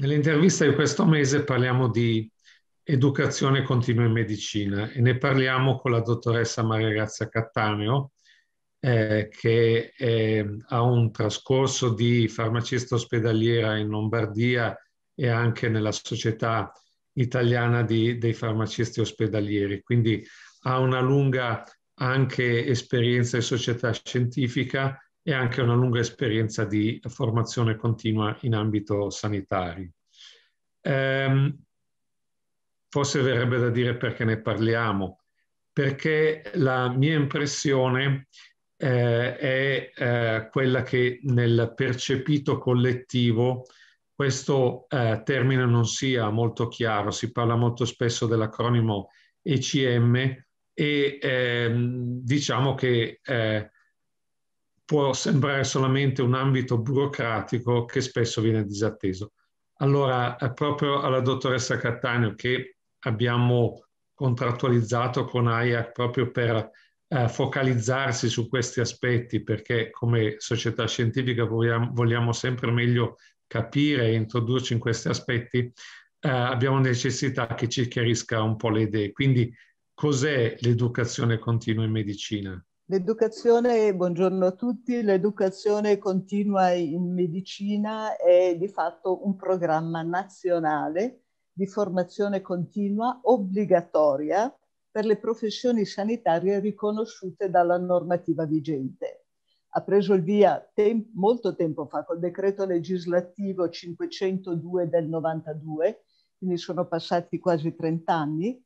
Nell'intervista di questo mese parliamo di educazione continua in medicina e ne parliamo con la dottoressa Maria Grazia Cattaneo, eh, che è, ehm, ha un trascorso di farmacista ospedaliera in Lombardia e anche nella società italiana di, dei farmacisti ospedalieri, quindi ha una lunga anche esperienza in società scientifica e anche una lunga esperienza di formazione continua in ambito sanitario. Ehm, forse verrebbe da dire perché ne parliamo, perché la mia impressione eh, è eh, quella che nel percepito collettivo questo eh, termine non sia molto chiaro, si parla molto spesso dell'acronimo ECM e ehm, diciamo che eh, può sembrare solamente un ambito burocratico che spesso viene disatteso. Allora, eh, proprio alla dottoressa Cattaneo che abbiamo contrattualizzato con AIAC proprio per eh, focalizzarsi su questi aspetti, perché come società scientifica vogliamo, vogliamo sempre meglio capire e introdurci in questi aspetti, eh, abbiamo necessità che ci chiarisca un po' le idee. Quindi cos'è l'educazione continua in medicina? L'educazione, buongiorno a tutti, l'educazione continua in medicina è di fatto un programma nazionale di formazione continua obbligatoria per le professioni sanitarie riconosciute dalla normativa vigente. Ha preso il via tem- molto tempo fa col decreto legislativo 502 del 92, quindi sono passati quasi 30 anni,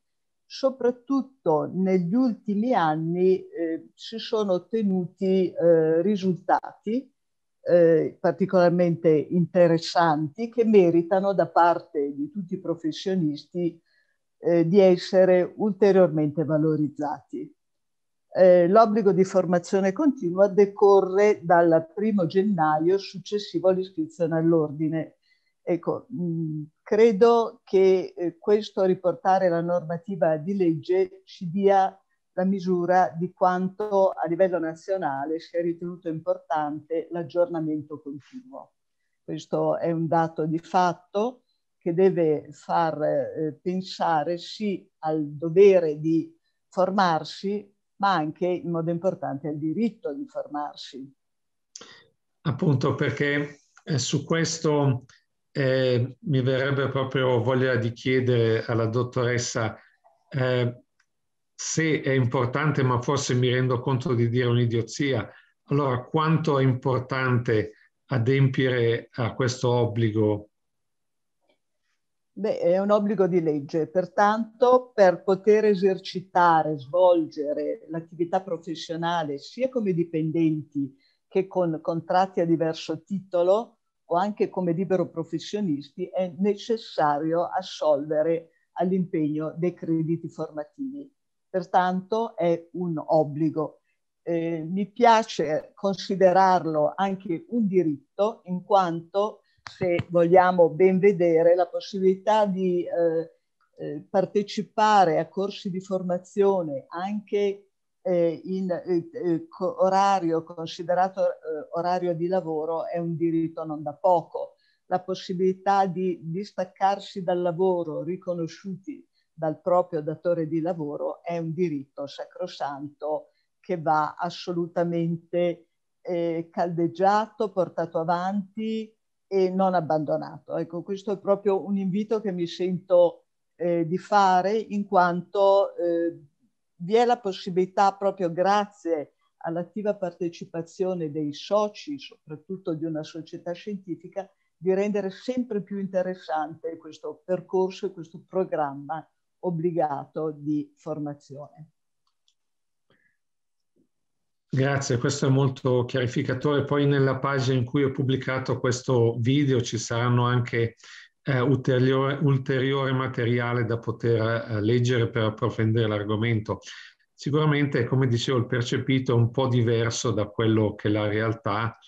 soprattutto negli ultimi anni eh, si sono ottenuti eh, risultati eh, particolarmente interessanti che meritano da parte di tutti i professionisti eh, di essere ulteriormente valorizzati. Eh, l'obbligo di formazione continua decorre dal primo gennaio successivo all'iscrizione all'ordine Ecco, mh, mm, credo che eh, questo riportare la normativa di legge ci dia la misura di quanto a livello nazionale sia ritenuto importante l'aggiornamento continuo. Questo è un dato di fatto che deve far eh, pensare sì al dovere di formarsi, ma anche in modo importante al diritto di formarsi. Appunto perché eh, su questo eh, mi verrebbe proprio voglia di chiedere alla dottoressa eh, se è importante, ma forse mi rendo conto di dire un'idiozia, allora quanto è importante adempiere a questo obbligo? Beh, è un obbligo di legge, pertanto per poter esercitare, svolgere l'attività professionale sia come dipendenti che con contratti a diverso titolo, o anche come libero professionisti, è necessario assolvere all'impegno dei crediti formativi. Pertanto è un obbligo. Eh, mi piace considerarlo anche un diritto, in quanto, se vogliamo ben vedere, la possibilità di eh, eh partecipare a corsi di formazione anche eh, in eh, eh orario considerato eh, orario di lavoro è un diritto non da poco. La possibilità di distaccarsi dal lavoro riconosciuti dal proprio datore di lavoro è un diritto sacrosanto che va assolutamente eh, caldeggiato, portato avanti e non abbandonato. Ecco, questo è proprio un invito che mi sento eh, di fare in quanto vi è la possibilità proprio grazie all'attiva partecipazione dei soci, soprattutto di una società scientifica, di rendere sempre più interessante questo percorso e questo programma obbligato di formazione. Grazie, questo è molto chiarificatore. Poi nella pagina in cui ho pubblicato questo video ci saranno anche eh, ulteriore, ulteriore, materiale da poter eh, leggere per approfondire l'argomento. Sicuramente, come dicevo, il percepito è un po' diverso da quello che è la realtà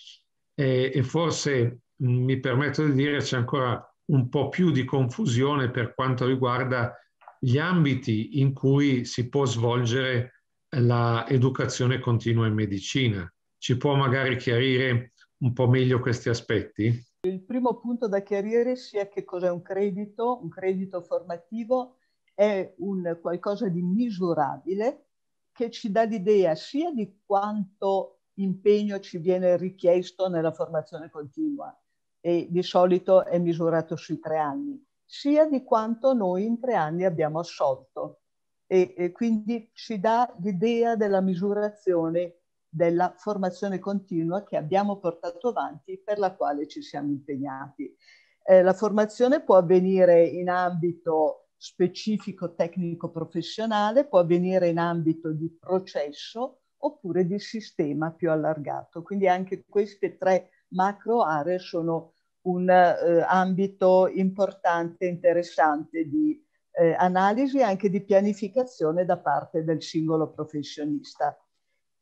e, e forse mh, mm, mi permetto di dire c'è ancora un po' più di confusione per quanto riguarda gli ambiti in cui si può svolgere l'educazione continua in medicina. Ci può magari chiarire un po' meglio questi aspetti? Il primo punto da chiarire sia che cos'è un credito, un credito formativo è un qualcosa di misurabile che ci dà l'idea sia di quanto impegno ci viene richiesto nella formazione continua e di solito è misurato sui tre anni, sia di quanto noi in tre anni abbiamo assolto e, e quindi ci dà l'idea della misurazione della formazione continua che abbiamo portato avanti e per la quale ci siamo impegnati. Eh, la formazione può avvenire in ambito specifico tecnico professionale, può avvenire in ambito di processo oppure di sistema più allargato. Quindi anche queste tre macro aree sono un eh, ambito importante, interessante di eh, analisi e anche di pianificazione da parte del singolo professionista.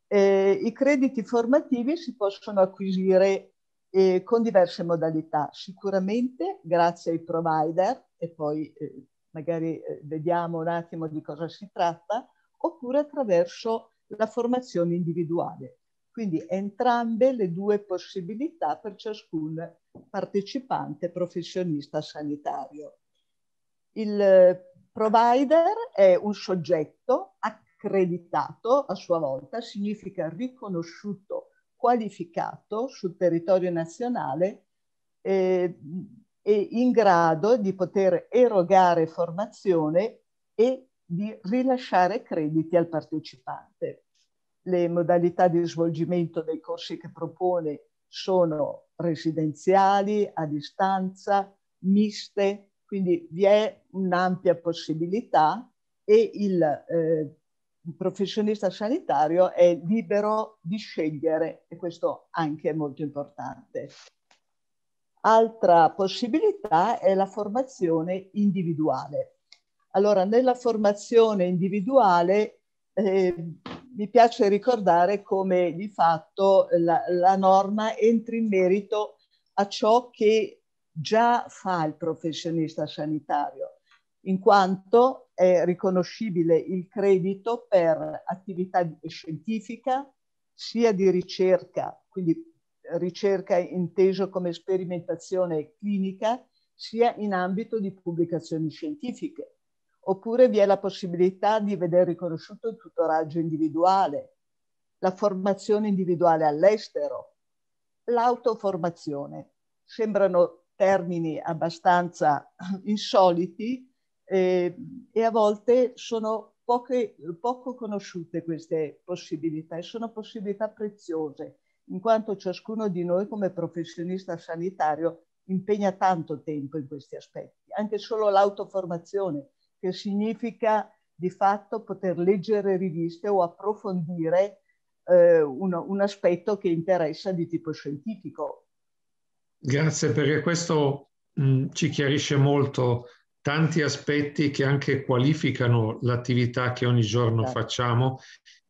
Eh, I crediti formativi si possono acquisire eh, con diverse modalità, sicuramente grazie ai provider, e poi eh, magari eh, vediamo un attimo di cosa si tratta, oppure attraverso la formazione individuale. Quindi entrambe le due possibilità per ciascun partecipante professionista sanitario. Il eh, provider è un soggetto a accreditato a sua volta significa riconosciuto, qualificato sul territorio nazionale eh, e in grado di poter erogare formazione e di rilasciare crediti al partecipante. Le modalità di svolgimento dei corsi che propone sono residenziali, a distanza, miste, quindi vi è un'ampia possibilità e il eh, il professionista sanitario è libero di scegliere e questo anche è molto importante. Altra possibilità è la formazione individuale. Allora, nella formazione individuale eh, mi piace ricordare come di fatto la, la norma entri in merito a ciò che già fa il professionista sanitario in quanto è riconoscibile il credito per attività scientifica, sia di ricerca, quindi ricerca inteso come sperimentazione clinica, sia in ambito di pubblicazioni scientifiche. Oppure vi è la possibilità di vedere riconosciuto il tutoraggio individuale, la formazione individuale all'estero, l'autoformazione. Sembrano termini abbastanza insoliti, eh, e a volte sono poche, poco conosciute queste possibilità e sono possibilità preziose, in quanto ciascuno di noi come professionista sanitario impegna tanto tempo in questi aspetti, anche solo l'autoformazione, che significa di fatto poter leggere riviste o approfondire eh, uno, un aspetto che interessa di tipo scientifico. Grazie perché questo mh, ci chiarisce molto tanti aspetti che anche qualificano l'attività che ogni giorno certo. facciamo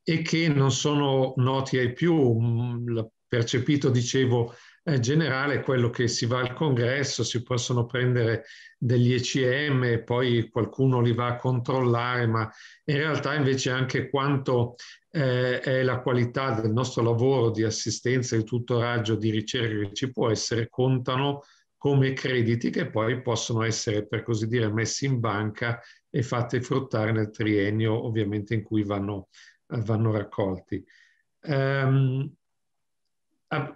e che non sono noti ai più. Mm, percepito, dicevo, eh, generale quello che si va al congresso, si possono prendere degli ECM, poi qualcuno li va a controllare, ma in realtà invece anche quanto eh, è la qualità del nostro lavoro di assistenza e raggio di ricerca che ci può essere contano come crediti che poi possono essere, per così dire, messi in banca e fatti fruttare nel triennio ovviamente in cui vanno, eh, vanno raccolti. Um,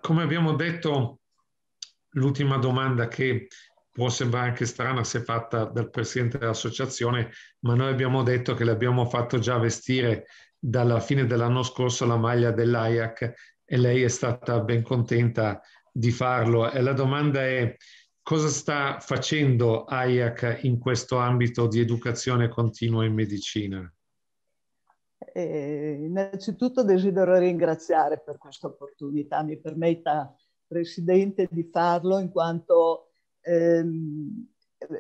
come abbiamo detto, l'ultima domanda che può sembrare anche strana se fatta dal presidente dell'associazione, ma noi abbiamo detto che l'abbiamo fatto già vestire dalla fine dell'anno scorso la maglia dell'AIAC e lei è stata ben contenta di farlo. E la domanda è cosa sta facendo AIAC in questo ambito di educazione continua in medicina? Eh, innanzitutto desidero ringraziare per questa opportunità, mi permetta Presidente di farlo in quanto ehm,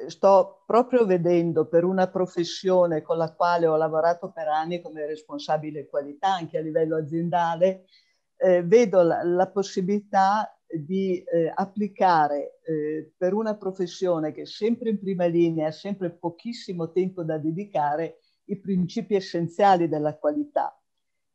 sto proprio vedendo per una professione con la quale ho lavorato per anni come responsabile qualità anche a livello aziendale, eh, vedo la, la possibilità di eh, applicare eh, per una professione che è sempre in prima linea, ha sempre pochissimo tempo da dedicare, i principi essenziali della qualità.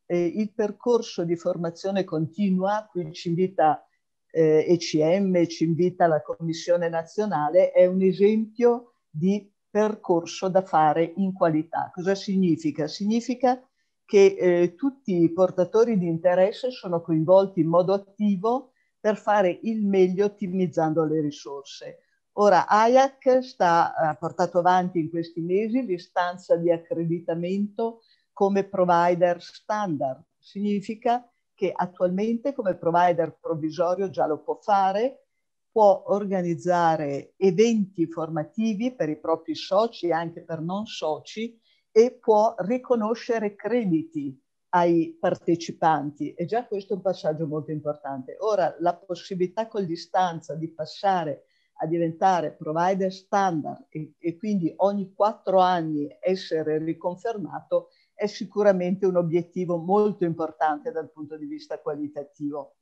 Eh, il percorso di formazione continua qui ci invita ECM, eh, ci invita la Commissione nazionale, è un esempio di percorso da fare in qualità. Cosa significa? Significa che eh, tutti i portatori di interesse sono coinvolti in modo attivo per fare il meglio ottimizzando le risorse. Ora AIAC sta, ha portato avanti in questi mesi l'istanza di accreditamento come provider standard. Significa che attualmente come provider provvisorio già lo può fare, può organizzare eventi formativi per i propri soci e anche per non soci e può riconoscere crediti ai partecipanti e già questo è un passaggio molto importante. Ora la possibilità con distanza di passare a diventare provider standard e, e quindi ogni quattro anni essere riconfermato è sicuramente un obiettivo molto importante dal punto di vista qualitativo.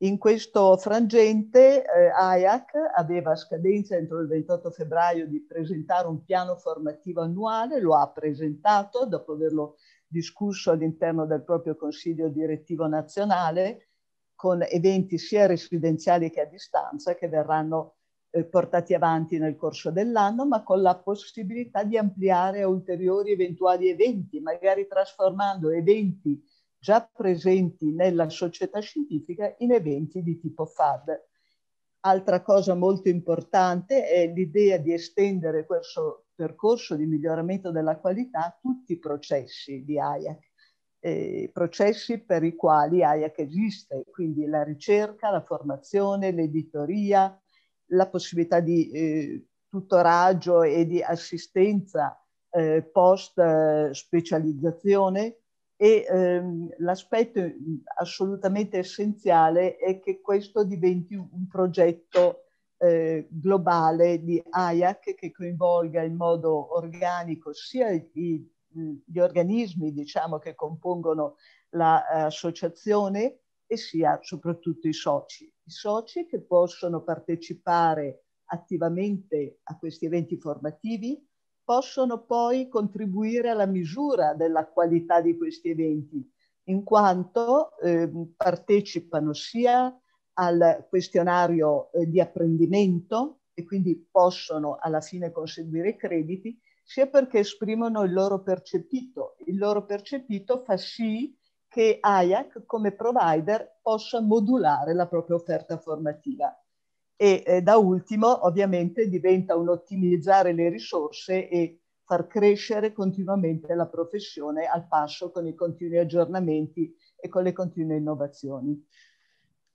In questo frangente eh, AIAC aveva scadenza entro il 28 febbraio di presentare un piano formativo annuale, lo ha presentato dopo averlo discusso all'interno del proprio consiglio direttivo nazionale con eventi sia residenziali che a distanza che verranno eh, portati avanti nel corso dell'anno, ma con la possibilità di ampliare ulteriori eventuali eventi, magari trasformando eventi già presenti nella società scientifica in eventi di tipo FAD. Altra cosa molto importante è l'idea di estendere questo, percorso di miglioramento della qualità tutti i processi di AIAC, eh, processi per i quali AIAC esiste, quindi la ricerca, la formazione, l'editoria, la possibilità di eh, tutoraggio e di assistenza eh, post eh, specializzazione e ehm, l'aspetto mm, assolutamente essenziale è che questo diventi un progetto eh, globale di AIAC che coinvolga in modo organico sia i, gli organismi diciamo, che compongono l'associazione la, eh, e sia soprattutto i soci. I soci che possono partecipare attivamente a questi eventi formativi possono poi contribuire alla misura della qualità di questi eventi, in quanto eh, partecipano sia al questionario eh, di apprendimento e quindi possono alla fine conseguire crediti, sia perché esprimono il loro percepito. Il loro percepito fa sì che AIAC come provider possa modulare la propria offerta formativa. E eh, da ultimo, ovviamente, diventa un ottimizzare le risorse e far crescere continuamente la professione al passo con i continui aggiornamenti e con le continue innovazioni.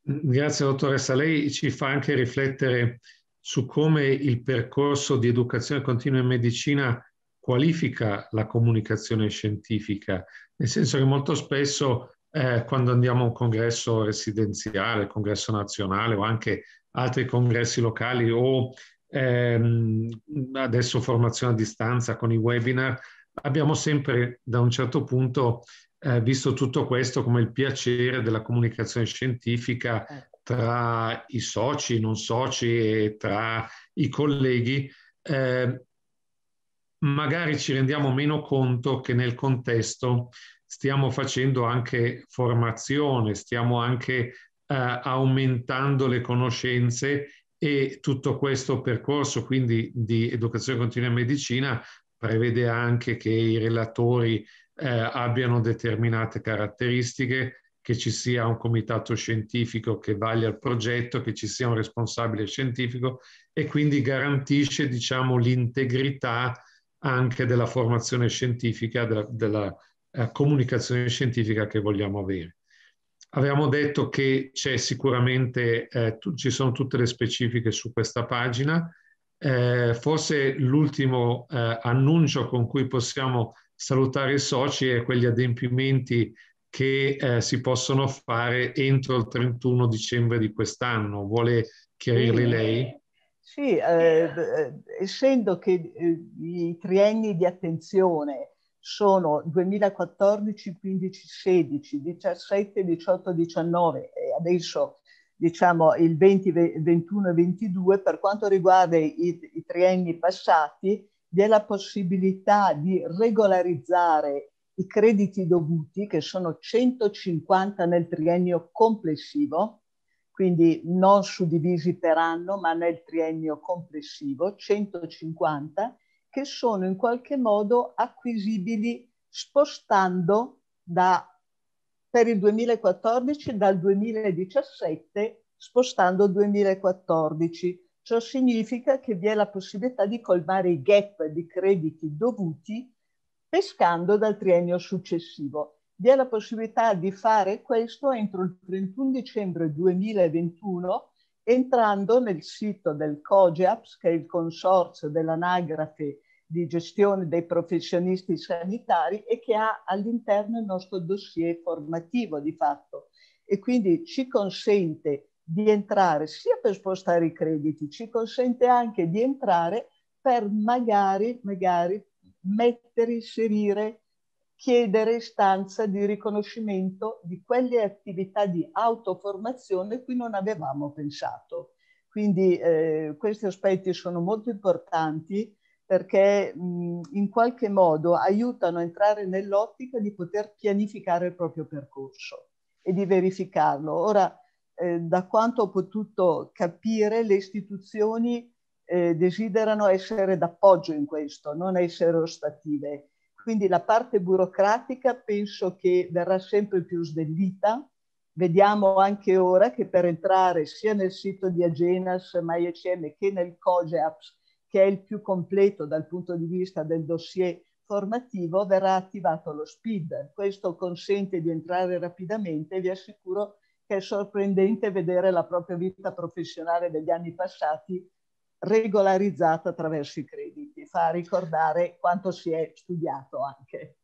Grazie dottoressa, lei ci fa anche riflettere su come il percorso di educazione continua in medicina qualifica la comunicazione scientifica, nel senso che molto spesso eh, quando andiamo a un congresso residenziale, congresso nazionale o anche altri congressi locali o ehm, adesso formazione a distanza con i webinar, abbiamo sempre da un certo punto eh, visto tutto questo come il piacere della comunicazione scientifica eh. tra i soci, non soci e tra i colleghi, eh, magari ci rendiamo meno conto che nel contesto stiamo facendo anche formazione, stiamo anche eh, aumentando le conoscenze e tutto questo percorso quindi di educazione continua in medicina prevede anche che i relatori eh, abbiano determinate caratteristiche, che ci sia un comitato scientifico che vaglia il progetto, che ci sia un responsabile scientifico e quindi garantisce diciamo, l'integrità anche della formazione scientifica, della, della eh, comunicazione scientifica che vogliamo avere. Abbiamo detto che c'è sicuramente, eh, ci sono tutte le specifiche su questa pagina, eh, forse l'ultimo eh, annuncio con cui possiamo salutare i soci è quegli adempimenti che eh, si possono fare entro il 31 dicembre di quest'anno. Vuole chiarirli lei? Sì, eh, eh, essendo che eh, i trienni di attenzione sono 2014, 15, 16, 17, 18, 19 e adesso diciamo, il 20, 21 e 22, per quanto riguarda i, i trienni passati, vi è la possibilità di regolarizzare i crediti dovuti, che sono 150 nel triennio complessivo, quindi non suddivisi per anno, ma nel triennio complessivo, 150, che sono in qualche modo acquisibili spostando da per il 2014 dal 2017 spostando il 2014. Ciò significa che vi è la possibilità di colmare i gap di crediti dovuti pescando dal triennio successivo. Vi è la possibilità di fare questo entro il 31 dicembre 2021 entrando nel sito del COGEAPS, che è il consorzio dell'anagrafe di gestione dei professionisti sanitari e che ha all'interno il nostro dossier formativo di fatto e quindi ci consente di entrare sia per spostare i crediti, ci consente anche di entrare per magari, magari mettere, inserire, chiedere istanza di riconoscimento di quelle attività di autoformazione cui non avevamo pensato. Quindi eh, questi aspetti sono molto importanti perché mh, in qualche modo aiutano a entrare nell'ottica di poter pianificare il proprio percorso e di verificarlo. Ora, eh, da quanto ho potuto capire, le istituzioni eh, desiderano essere d'appoggio in questo, non essere ostative. Quindi la parte burocratica penso che verrà sempre più snellita. Vediamo anche ora che per entrare sia nel sito di Agenas, MyECM che nel COGEAPS che è il più completo dal punto di vista del dossier formativo, verrà attivato lo SPID. Questo consente di entrare rapidamente e vi assicuro che è sorprendente vedere la propria vita professionale degli anni passati regolarizzata attraverso i crediti. Fa ricordare quanto si è studiato anche.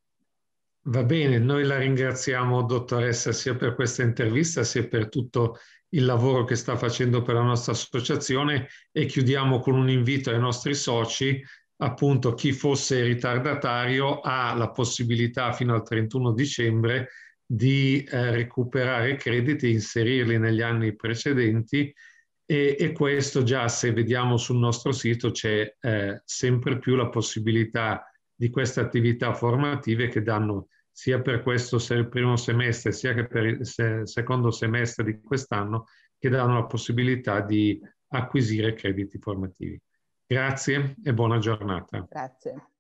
Va bene, noi la ringraziamo dottoressa sia per questa intervista sia per tutto il il lavoro che sta facendo per la nostra associazione e chiudiamo con un invito ai nostri soci, appunto chi fosse ritardatario ha la possibilità fino al 31 dicembre di eh, recuperare crediti, inserirli negli anni precedenti e, e, questo già se vediamo sul nostro sito c'è eh, sempre più la possibilità di queste attività formative che danno sia per questo primo semestre sia che per il secondo semestre di quest'anno che danno la possibilità di acquisire crediti formativi. Grazie e buona giornata. Grazie.